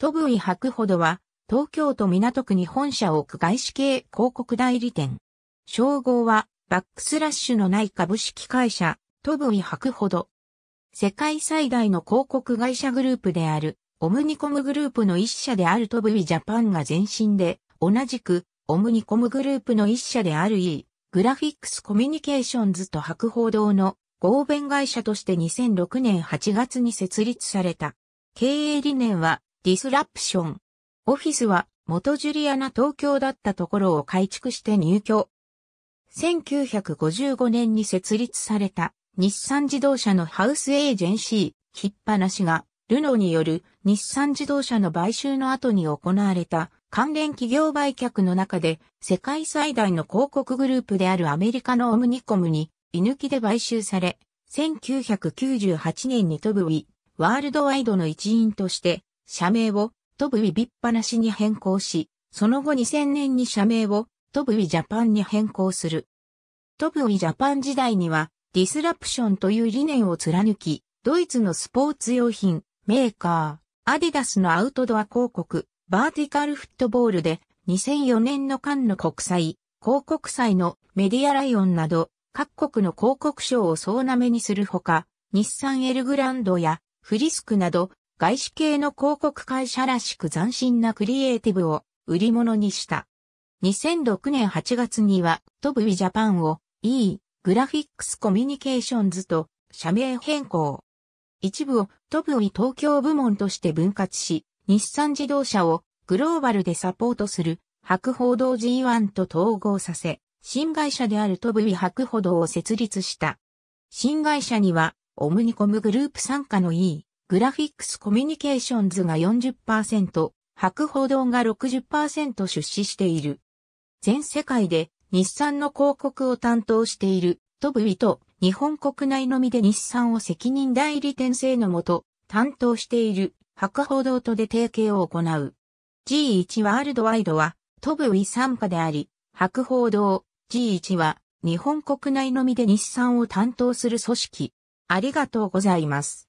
トブイ・ハクホドは、東京都港区に本社を置く外資系広告代理店。称号は、バックスラッシュのない株式会社、トブイ・ハクホド。世界最大の広告会社グループである、オムニコムグループの一社であるトブイ・ジャパンが前身で、同じく、オムニコムグループの一社である E、グラフィックスコミュニケーションズとハクホドの合弁会社として2006年8月に設立された。経営理念はディスラプション。オフィスは元ジュリアナ東京だったところを改築して入居。1955年に設立された日産自動車のハウスエージェンシー、引っぱなしが、ルノーによる日産自動車の買収の後に行われた関連企業売却の中で世界最大の広告グループであるアメリカのオムニコムに居抜きで買収され、1998年に飛ぶウィ、ワールドワイドの一員として社名をトブイィビッパなしに変更し、その後2000年に社名をトブイジャパンに変更する。トブイジャパン時代にはディスラプションという理念を貫き、ドイツのスポーツ用品、メーカー、アディダスのアウトドア広告、バーティカルフットボールで2004年のカンヌ国際、広告祭のメディアライオンなど各国の広告賞を総なめにするほか、日産エルグランドやフリスクなど外資系の広告会社らしく斬新なクリエイティブを売り物にした。2006年8月には、トブウィジャパンを E、グラフィックスコミュニケーションズと社名変更。一部をトブウィ東京部門として分割し、日産自動車をグローバルでサポートする白報道 G1 と統合させ、新会社であるトブウィ白報道を設立した。新会社にはオムニコムグループ参加の E、グラフィックスコミュニケーションズが40%、博報堂が60%出資している。全世界で日産の広告を担当している、トブイと日本国内のみで日産を責任代理店制のもと、担当している、博報堂とで提携を行う。G1 ワールドワイドは、トブイ参加であり、博報堂 G1 は、日本国内のみで日産を担当する組織。ありがとうございます。